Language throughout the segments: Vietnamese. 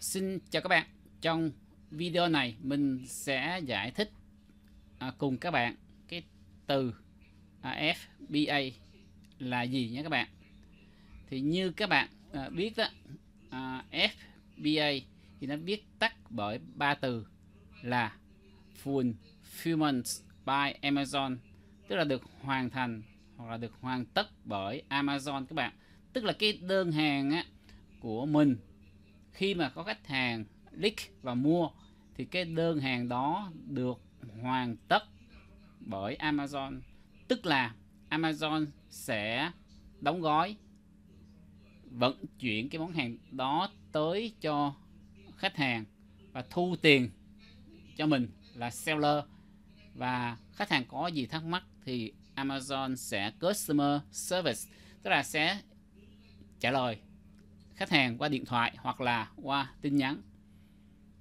Xin chào các bạn. Trong video này mình sẽ giải thích à, cùng các bạn cái từ à, FBA là gì nhé các bạn. Thì như các bạn à, biết đó, à, FBA thì nó viết tắt bởi ba từ là Fulfillment by Amazon, tức là được hoàn thành hoặc là được hoàn tất bởi Amazon các bạn. Tức là cái đơn hàng á, của mình khi mà có khách hàng click và mua thì cái đơn hàng đó được hoàn tất bởi Amazon tức là Amazon sẽ đóng gói vận chuyển cái món hàng đó tới cho khách hàng và thu tiền cho mình là seller và khách hàng có gì thắc mắc thì Amazon sẽ customer service tức là sẽ trả lời khách hàng qua điện thoại hoặc là qua tin nhắn.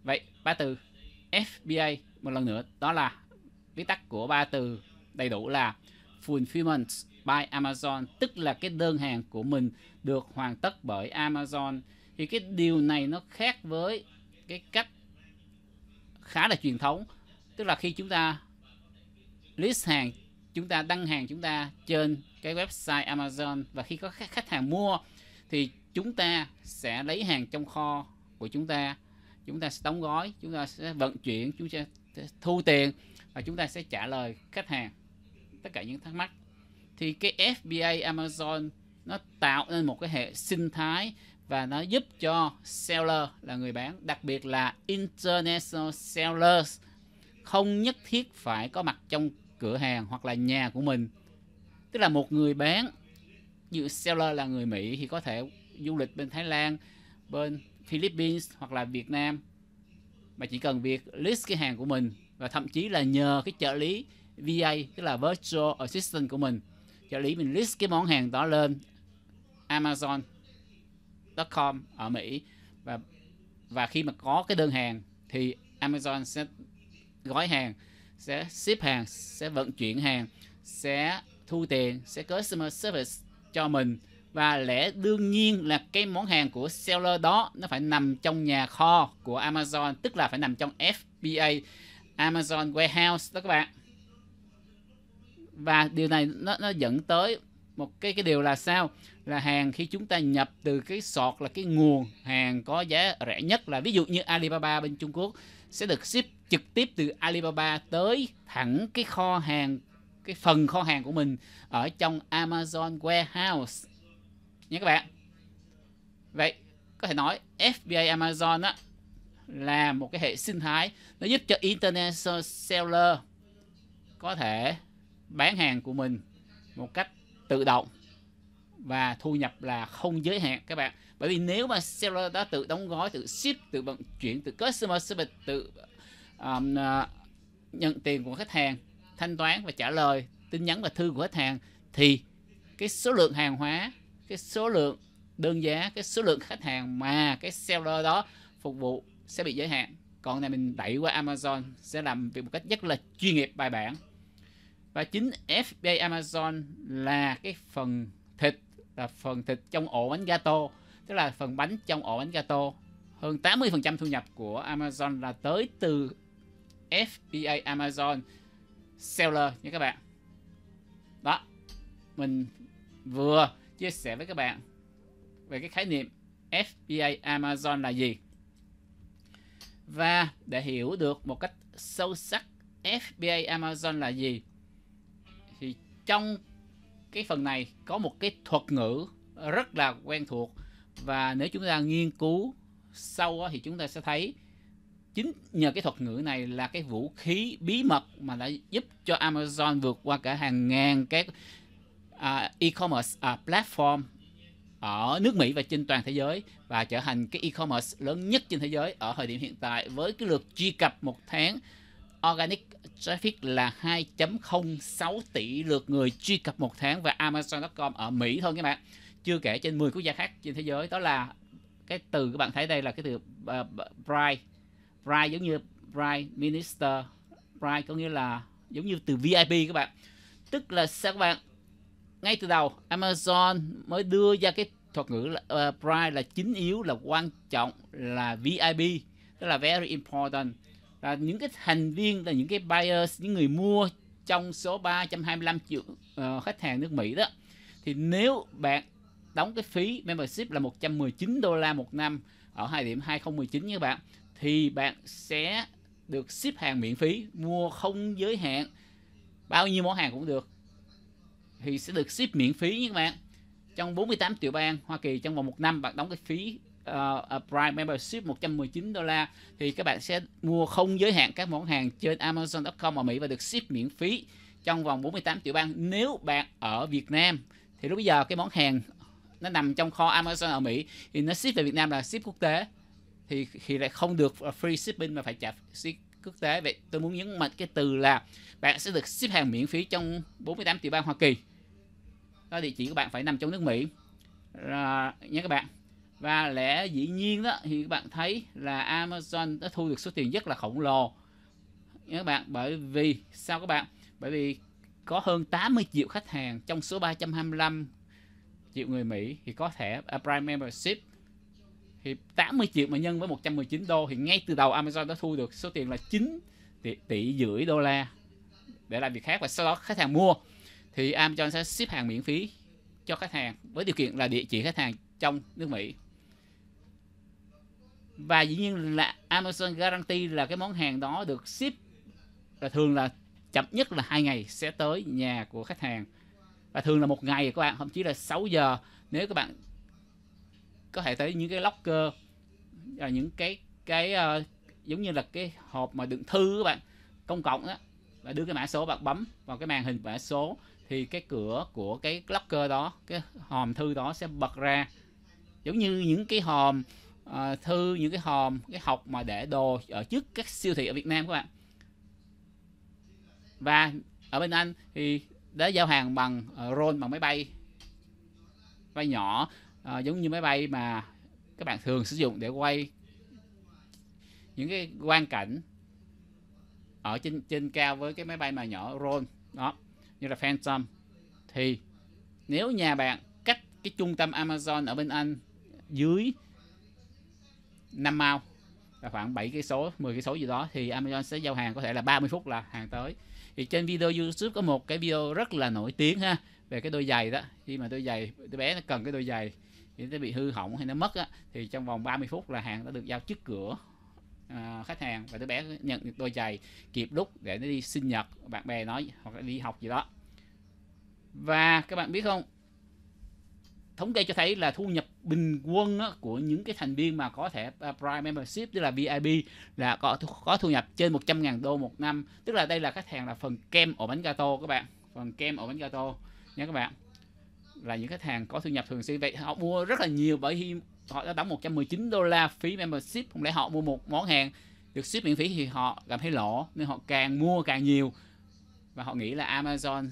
Vậy ba từ FBA một lần nữa đó là viết tắt của ba từ đầy đủ là Fulfillment by Amazon tức là cái đơn hàng của mình được hoàn tất bởi Amazon thì cái điều này nó khác với cái cách khá là truyền thống tức là khi chúng ta list hàng chúng ta đăng hàng chúng ta trên cái website Amazon và khi có khách hàng mua thì chúng ta sẽ lấy hàng trong kho của chúng ta chúng ta sẽ đóng gói chúng ta sẽ vận chuyển chúng ta sẽ thu tiền và chúng ta sẽ trả lời khách hàng tất cả những thắc mắc thì cái FBA Amazon nó tạo nên một cái hệ sinh thái và nó giúp cho seller là người bán đặc biệt là international sellers không nhất thiết phải có mặt trong cửa hàng hoặc là nhà của mình tức là một người bán như seller là người Mỹ thì có thể du lịch bên Thái Lan bên Philippines hoặc là Việt Nam mà chỉ cần việc list cái hàng của mình và thậm chí là nhờ cái trợ lý VA tức là virtual assistant của mình trợ lý mình list cái món hàng đó lên Amazon.com ở Mỹ và và khi mà có cái đơn hàng thì Amazon sẽ gói hàng sẽ ship hàng sẽ vận chuyển hàng sẽ thu tiền sẽ customer service cho mình và lẽ đương nhiên là cái món hàng của seller đó nó phải nằm trong nhà kho của Amazon tức là phải nằm trong FBA Amazon Warehouse đó các bạn và điều này nó, nó dẫn tới một cái cái điều là sao là hàng khi chúng ta nhập từ cái sọt là cái nguồn hàng có giá rẻ nhất là ví dụ như Alibaba bên Trung Quốc sẽ được ship trực tiếp từ Alibaba tới thẳng cái kho hàng cái phần kho hàng của mình ở trong Amazon Warehouse nha các bạn vậy có thể nói FBA Amazon á, là một cái hệ sinh thái nó giúp cho international seller có thể bán hàng của mình một cách tự động và thu nhập là không giới hạn các bạn bởi vì nếu mà seller đó tự đóng gói tự ship tự vận chuyển tự customer service tự um, à, nhận tiền của khách hàng thanh toán và trả lời tin nhắn và thư của khách hàng thì cái số lượng hàng hóa cái số lượng đơn giá cái số lượng khách hàng mà cái seller đó phục vụ sẽ bị giới hạn còn này mình đẩy qua Amazon sẽ làm việc một cách rất là chuyên nghiệp bài bản và chính FBA Amazon là cái phần thịt là phần thịt trong ổ bánh gato tức là phần bánh trong ổ bánh gato hơn 80% thu nhập của Amazon là tới từ FBA Amazon seller nha các bạn đó mình vừa chia sẻ với các bạn về cái khái niệm FBA Amazon là gì. Và để hiểu được một cách sâu sắc FBA Amazon là gì thì trong cái phần này có một cái thuật ngữ rất là quen thuộc và nếu chúng ta nghiên cứu sâu thì chúng ta sẽ thấy chính nhờ cái thuật ngữ này là cái vũ khí bí mật mà đã giúp cho Amazon vượt qua cả hàng ngàn cái uh, e-commerce uh, platform ở nước Mỹ và trên toàn thế giới và trở thành cái e-commerce lớn nhất trên thế giới ở thời điểm hiện tại với cái lượt truy cập một tháng organic traffic là 2.06 tỷ lượt người truy cập một tháng và Amazon.com ở Mỹ thôi các bạn chưa kể trên 10 quốc gia khác trên thế giới đó là cái từ các bạn thấy đây là cái từ uh, ờ, bride bride giống như prime minister prime có nghĩa là giống như từ VIP các bạn tức là sao các bạn ngay từ đầu Amazon mới đưa ra cái thuật ngữ là uh, price là chính yếu là quan trọng là VIP tức là very important là những cái thành viên là những cái buyers những người mua trong số 325 triệu uh, khách hàng nước Mỹ đó thì nếu bạn đóng cái phí membership là 119 đô la một năm ở hai điểm 2019 các bạn thì bạn sẽ được ship hàng miễn phí mua không giới hạn bao nhiêu món hàng cũng được thì sẽ được ship miễn phí nha các bạn trong 48 triệu bang Hoa Kỳ trong vòng một năm bạn đóng cái phí uh, Prime Membership 119 đô la thì các bạn sẽ mua không giới hạn các món hàng trên Amazon.com ở Mỹ và được ship miễn phí trong vòng 48 triệu bang nếu bạn ở Việt Nam thì lúc bây giờ cái món hàng nó nằm trong kho Amazon ở Mỹ thì nó ship về Việt Nam là ship quốc tế thì thì lại không được ờ, free shipping mà phải trả ship quốc tế vậy tôi muốn nhấn mạnh cái từ là bạn sẽ được ship hàng miễn phí trong 48 triệu bang Hoa Kỳ đó địa chỉ của bạn phải nằm trong nước Mỹ à, nha các bạn và lẽ dĩ nhiên đó thì các bạn thấy là Amazon đã thu được số tiền rất là khổng lồ nha các bạn bởi vì sao các bạn bởi vì có hơn 80 triệu khách hàng trong số 325 triệu người Mỹ thì có thẻ à, Prime Membership thì 80 triệu mà nhân với 119 đô thì ngay từ đầu Amazon đã thu được số tiền là 9 tỷ, tỷ rưỡi đô la để làm việc khác và sau đó khách hàng mua thì Amazon sẽ ship hàng miễn phí cho khách hàng với điều kiện là địa chỉ khách hàng trong nước Mỹ và dĩ nhiên là Amazon guarantee là cái món hàng đó được ship là thường là chậm nhất là hai ngày sẽ tới nhà của khách hàng và thường là một ngày các bạn thậm chí là 6 giờ nếu các bạn có thể tới những cái locker là những cái cái uh, giống như là cái hộp mà đựng thư các bạn công cộng á và đưa cái mã số bạn bấm vào cái màn hình mã số thì cái cửa của cái locker đó cái hòm thư đó sẽ bật ra giống như những cái hòm uh, thư những cái hòm cái hộc mà để đồ ở trước các siêu thị ở Việt Nam các bạn và ở bên Anh thì đã giao hàng bằng uh, drone bằng máy bay bay nhỏ uh, giống như máy bay mà các bạn thường sử dụng để quay những cái quang cảnh ở trên trên cao với cái máy bay mà nhỏ drone đó như là Phantom thì nếu nhà bạn cách cái trung tâm Amazon ở bên Anh dưới 5 mao là khoảng 7 cái số 10 cái số gì đó thì Amazon sẽ giao hàng có thể là 30 phút là hàng tới thì trên video YouTube có một cái video rất là nổi tiếng ha về cái đôi giày đó khi mà đôi giày đứa bé nó cần cái đôi giày thì nó bị hư hỏng hay nó mất á, thì trong vòng 30 phút là hàng đã được giao trước cửa À, khách hàng và đứa bé nhận được đôi giày kịp lúc để nó đi sinh nhật bạn bè nói hoặc là đi học gì đó và các bạn biết không thống kê cho thấy là thu nhập bình quân của những cái thành viên mà có thể uh, Prime Membership tức là VIP là có có thu nhập trên 100.000 đô một năm tức là đây là khách hàng là phần kem ổ bánh gato các bạn phần kem ổ bánh gato nha các bạn là những khách hàng có thu nhập thường xuyên vậy họ mua rất là nhiều bởi vì họ đã đóng 119 đô la phí membership không lẽ họ mua một món hàng được ship miễn phí thì họ cảm thấy lỗ nên họ càng mua càng nhiều và họ nghĩ là Amazon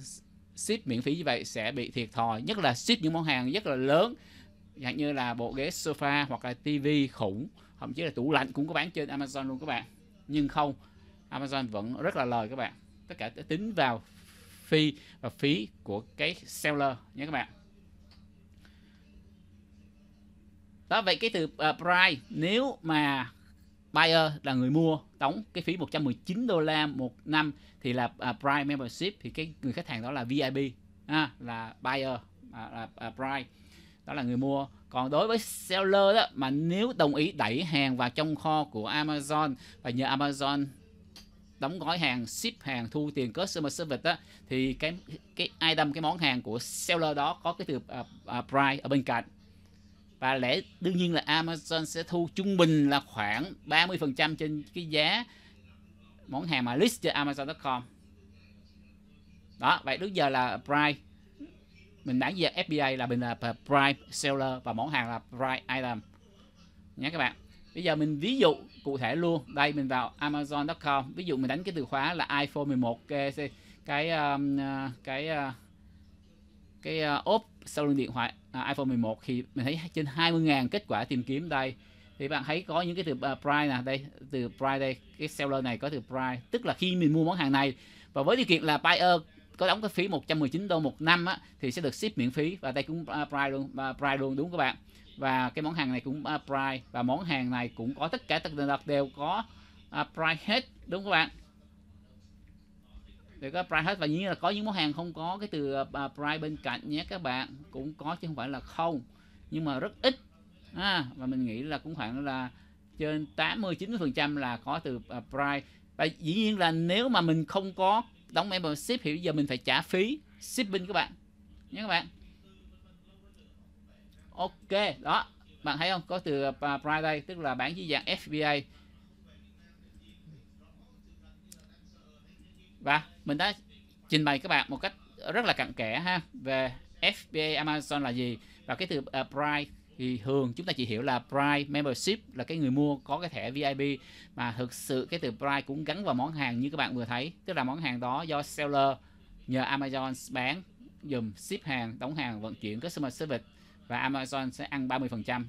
ship miễn phí như vậy sẽ bị thiệt thòi nhất là ship những món hàng rất là lớn dạng như là bộ ghế sofa hoặc là tivi khủng thậm chí là tủ lạnh cũng có bán trên Amazon luôn các bạn nhưng không Amazon vẫn rất là lời các bạn tất cả tính vào phi và phí của cái seller nhé các bạn đó vậy cái từ uh, price nếu mà buyer là người mua đóng cái phí 119 đô la một năm thì là uh, ờ, prime membership thì cái người khách hàng đó là VIP à, là buyer à, là à, prime đó là người mua còn đối với seller đó mà nếu đồng ý đẩy hàng vào trong kho của Amazon và nhờ Amazon đóng gói hàng ship hàng thu tiền customer service đó thì cái cái item cái món hàng của seller đó có cái từ uh, uh, price ở bên cạnh và lẽ đương nhiên là Amazon sẽ thu trung bình là khoảng 30% trên cái giá món hàng mà list trên Amazon.com đó vậy lúc giờ là prime mình bán giờ FBA là mình là prime seller và món hàng là price item nhé các bạn bây giờ mình ví dụ cụ thể luôn đây mình vào Amazon.com ví dụ mình đánh cái từ khóa là iPhone 11 cái cái um, à, cái à, cái, cái, à, ốp sau điện thoại À, iPhone 11 thì mình thấy trên 20.000 kết quả tìm kiếm đây thì bạn thấy có những cái từ uh, à, price nè đây từ price đây cái seller này có từ price tức là khi mình mua món hàng này và với điều kiện là buyer có đóng cái phí 119 đô một năm á, thì sẽ được ship miễn phí và đây cũng uh, à, price luôn uh, price luôn đúng các bạn và cái món hàng này cũng uh, price và món hàng này cũng có tất cả tất cả đều có uh, price hết đúng các bạn để có price hết và dĩ nhiên là có những món hàng không có cái từ ờ, price bên cạnh nhé các bạn cũng có chứ không phải là không nhưng mà rất ít à, và mình nghĩ là cũng khoảng là trên 80 90 phần trăm là có từ ờ, price và dĩ nhiên là nếu mà mình không có đóng membership thì bây giờ mình phải trả phí shipping các bạn nhé các bạn ok đó bạn thấy không có từ ờ, price đây tức là bản dưới dạng FBA và mình đã trình bày các bạn một cách rất là cặn kẽ ha về FBA Amazon là gì và cái từ uh, ờ, price thì thường chúng ta chỉ hiểu là price membership là cái người mua có cái thẻ VIP mà thực sự cái từ Prime cũng gắn vào món hàng như các bạn vừa thấy tức là món hàng đó do seller nhờ Amazon bán dùm ship hàng đóng hàng vận chuyển customer service và Amazon sẽ ăn 30%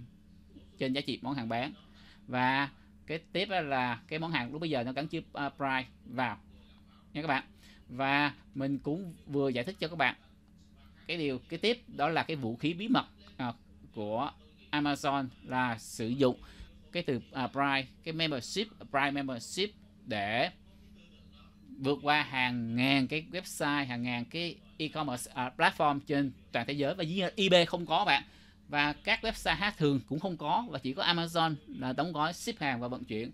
trên giá trị món hàng bán và cái tiếp là cái món hàng lúc bây giờ nó gắn chữ ờ, Prime vào nha các bạn và mình cũng vừa giải thích cho các bạn cái điều kế tiếp đó là cái vũ khí bí mật à, của Amazon là sử dụng cái từ à, Prime cái membership Prime membership để vượt qua hàng ngàn cái website hàng ngàn cái e-commerce à, platform trên toàn thế giới và dĩ nhiên eBay không có bạn và các website khác thường cũng không có và chỉ có Amazon là đóng gói ship hàng và vận chuyển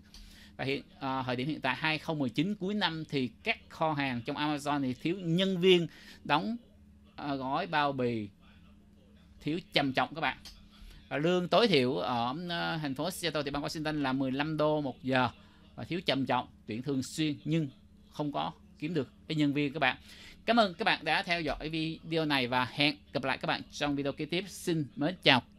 và hiện à, thời điểm hiện tại 2019 cuối năm thì các kho hàng trong Amazon thì thiếu nhân viên đóng à, gói bao bì thiếu trầm trọng các bạn và lương tối thiểu ở à, thành phố Seattle thì bang Washington là 15 đô một giờ và thiếu trầm trọng tuyển thường xuyên nhưng không có kiếm được cái nhân viên các bạn cảm ơn các bạn đã theo dõi video này và hẹn gặp lại các bạn trong video kế tiếp xin mến chào